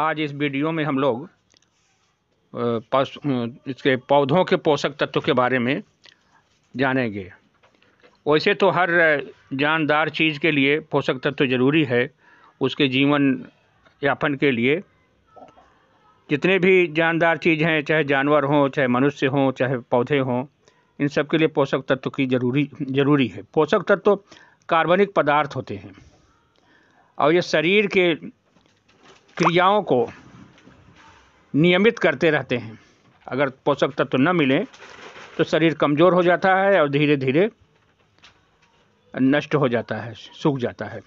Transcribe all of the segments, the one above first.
आज इस वीडियो में हम लोग इसके पौधों के पोषक तत्व के बारे में जानेंगे वैसे तो हर जानदार चीज़ के लिए पोषक तत्व जरूरी है उसके जीवन यापन के लिए जितने भी जानदार चीज़ हैं चाहे जानवर हों चाहे मनुष्य हों चाहे पौधे हों इन सब के लिए पोषक तत्व की जरूरी जरूरी है पोषक तत्व कार्बनिक पदार्थ होते हैं और ये शरीर के क्रियाओं को नियमित करते रहते हैं अगर पोषक तत्व न मिले तो शरीर कमज़ोर हो जाता है और धीरे धीरे नष्ट हो जाता है सूख जाता है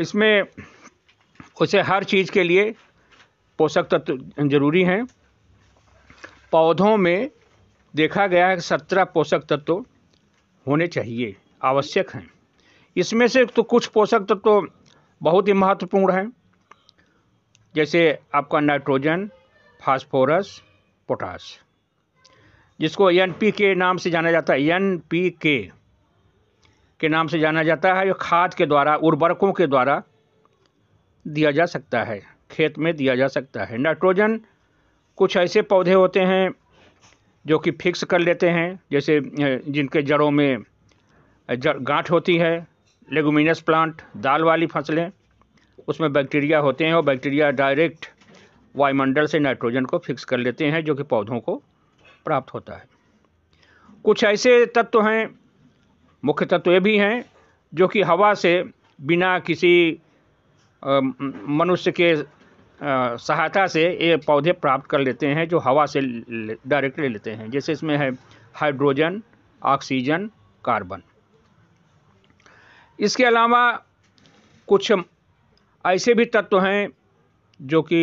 इसमें उसे हर चीज़ के लिए पोषक तत्व जरूरी हैं पौधों में देखा गया है कि सत्रह पोषक तत्व होने चाहिए आवश्यक हैं इसमें से तो कुछ पोषक तत्व बहुत ही महत्वपूर्ण हैं जैसे आपका नाइट्रोजन फास्फोरस पोटास जिसको एन पी के नाम से जाना जाता है एन पी के के नाम से जाना जाता है जो खाद के द्वारा उर्वरकों के द्वारा दिया जा सकता है खेत में दिया जा सकता है नाइट्रोजन कुछ ऐसे पौधे होते हैं जो कि फिक्स कर लेते हैं जैसे जिनके जड़ों में जड़ गांठ होती है लेगुमिनस प्लांट दाल वाली फसलें उसमें बैक्टीरिया होते हैं और बैक्टीरिया डायरेक्ट वायुमंडल से नाइट्रोजन को फिक्स कर लेते हैं जो कि पौधों को प्राप्त होता है कुछ ऐसे तत्व तो हैं मुख्य तत्व ये भी हैं जो कि हवा से बिना किसी मनुष्य के सहायता से ये पौधे प्राप्त कर लेते हैं जो हवा से डायरेक्ट ले लेते हैं जैसे इसमें है हाइड्रोजन ऑक्सीजन कार्बन इसके अलावा कुछ ऐसे भी तत्व हैं जो कि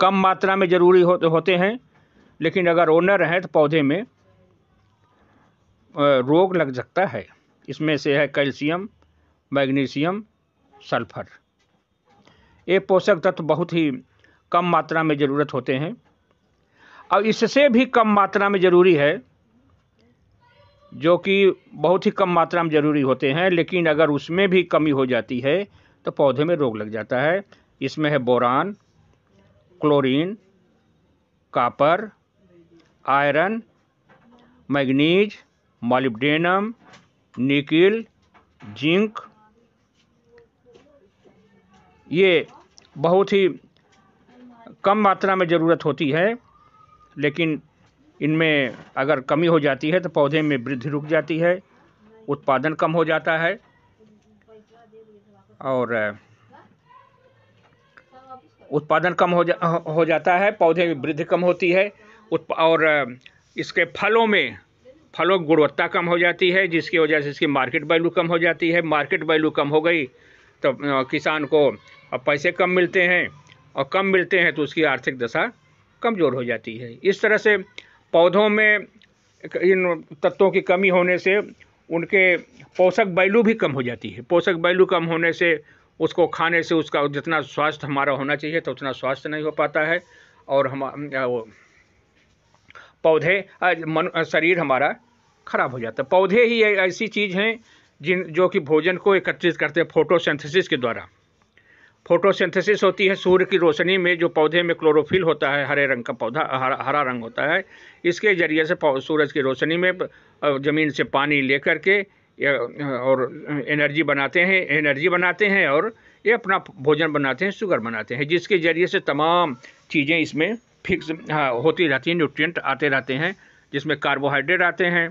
कम मात्रा में ज़रूरी होते होते हैं लेकिन अगर ओनर न रहें तो पौधे में रोग लग सकता है इसमें से है कैल्शियम मैग्नीशियम सल्फर ये पोषक तत्व बहुत ही कम मात्रा में ज़रूरत होते हैं और इससे भी कम मात्रा में ज़रूरी है जो कि बहुत ही कम मात्रा में ज़रूरी होते हैं लेकिन अगर उसमें भी कमी हो जाती है तो पौधे में रोग लग जाता है इसमें है boron chlorine copper iron manganese molybdenum nickel zinc ये बहुत ही कम मात्रा में ज़रूरत होती है लेकिन इनमें अगर कमी हो जाती है तो पौधे में वृद्धि रुक जाती है उत्पादन कम हो जाता है और उत्पादन कम हो जा हो जाता है पौधे में वृद्धि कम होती है और इसके फलों में फलों की गुणवत्ता कम हो जाती है जिसकी वजह से इसकी मार्केट वैल्यू कम हो जाती है मार्केट वैल्यू कम हो गई तो किसान को अब पैसे कम मिलते हैं और कम मिलते हैं तो उसकी आर्थिक दशा कमज़ोर हो जाती है इस तरह से पौधों में इन तत्वों की कमी होने से उनके पोषक बैलू भी कम हो जाती है पोषक बैलू कम होने से उसको खाने से उसका जितना स्वास्थ्य हमारा होना चाहिए तो उतना स्वास्थ्य नहीं हो पाता है और हम पौधे मन शरीर हमारा खराब हो जाता है पौधे ही ऐसी चीज़ हैं जिन जो कि भोजन को एकत्रित करते हैं फोटोसिंथेसिस के द्वारा फोटोसिंथेसिस होती है सूर्य की रोशनी में जो पौधे में क्लोरोफिल होता है हरे रंग का पौधा हरा हरा रंग होता है इसके जरिए से सूरज की रोशनी में ज़मीन से पानी ले करके और एनर्जी बनाते हैं एनर्जी बनाते हैं और ये अपना भोजन बनाते हैं शुगर बनाते हैं जिसके जरिए से तमाम चीज़ें इसमें फिक्स हाँ, होती रहती हैं न्यूट्रियट आते रहते हैं जिसमें कार्बोहाइड्रेट आते हैं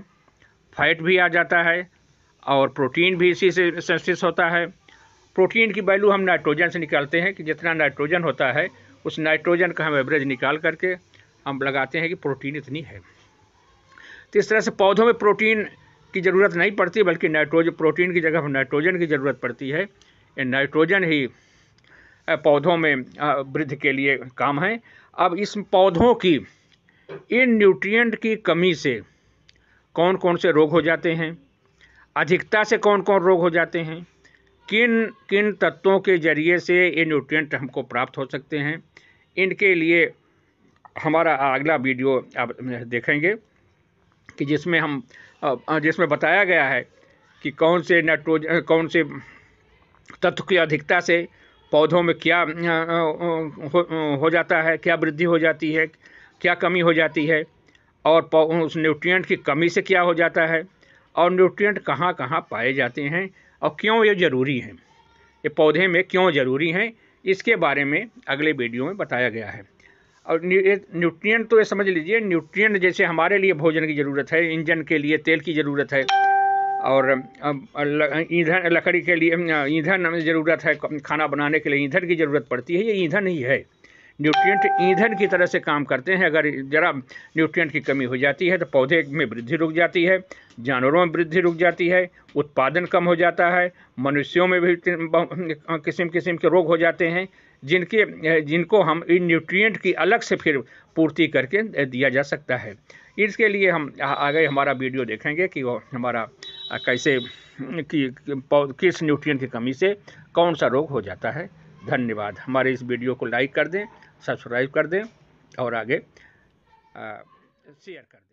फैट भी आ जाता है और प्रोटीन भी इसी से सेंसिस होता है प्रोटीन की वैल्यू हम नाइट्रोजन से निकालते हैं कि जितना नाइट्रोजन होता है उस नाइट्रोजन का हम एवरेज निकाल करके हम लगाते हैं कि प्रोटीन इतनी है तो इस तरह से पौधों में प्रोटीन की ज़रूरत नहीं पड़ती बल्कि नाइट्रोजन प्रोटीन की जगह हम नाइट्रोजन की ज़रूरत पड़ती है नाइट्रोजन ही पौधों में वृद्धि के लिए काम है अब इस पौधों की इन न्यूट्रिएंट की कमी से कौन कौन से रोग हो जाते हैं अधिकता से कौन कौन रोग हो जाते हैं किन किन तत्वों के ज़रिए से ये न्यूट्रिएंट हमको प्राप्त हो सकते हैं इनके लिए हमारा अगला वीडियो आप देखेंगे कि जिसमें हम जिसमें बताया गया है कि कौन से नाइट्रोजन कौन से तत्व की अधिकता से पौधों में क्या हो, जाता है क्या वृद्धि हो जाती है क्या कमी हो जाती है और उस न्यूट्रिएंट की कमी से क्या हो जाता है और न्यूट्रिएंट कहाँ कहाँ पाए जाते हैं और क्यों ये ज़रूरी हैं ये पौधे में क्यों ज़रूरी हैं इसके बारे में अगले वीडियो में बताया गया है और न्यूट्रिएंट तो ये समझ लीजिए न्यूट्रिएंट जैसे हमारे लिए भोजन की ज़रूरत है इंजन के लिए तेल की ज़रूरत है और ईंधन लकड़ी के लिए ईंधन ज़रूरत है खाना बनाने के लिए ईंधन की ज़रूरत पड़ती है ये ईंधन ही है न्यूट्रिएंट ईंधन की तरह से काम करते हैं अगर ज़रा न्यूट्रिएंट की कमी हो जाती है तो पौधे में वृद्धि रुक जाती है जानवरों में वृद्धि रुक जाती है उत्पादन कम हो जाता है मनुष्यों में भी किस्म किस्म के रोग हो जाते हैं जिनके जिनको हम इन न्यूट्रिएंट की अलग से फिर पूर्ति करके दिया जा सकता है इसके लिए हम आगे हमारा वीडियो देखेंगे कि वो हमारा कैसे कि किस न्यूट्रिएंट की कमी से कौन सा रोग हो जाता है धन्यवाद हमारे इस वीडियो को लाइक कर दें सब्सक्राइब कर दें और आगे शेयर कर दें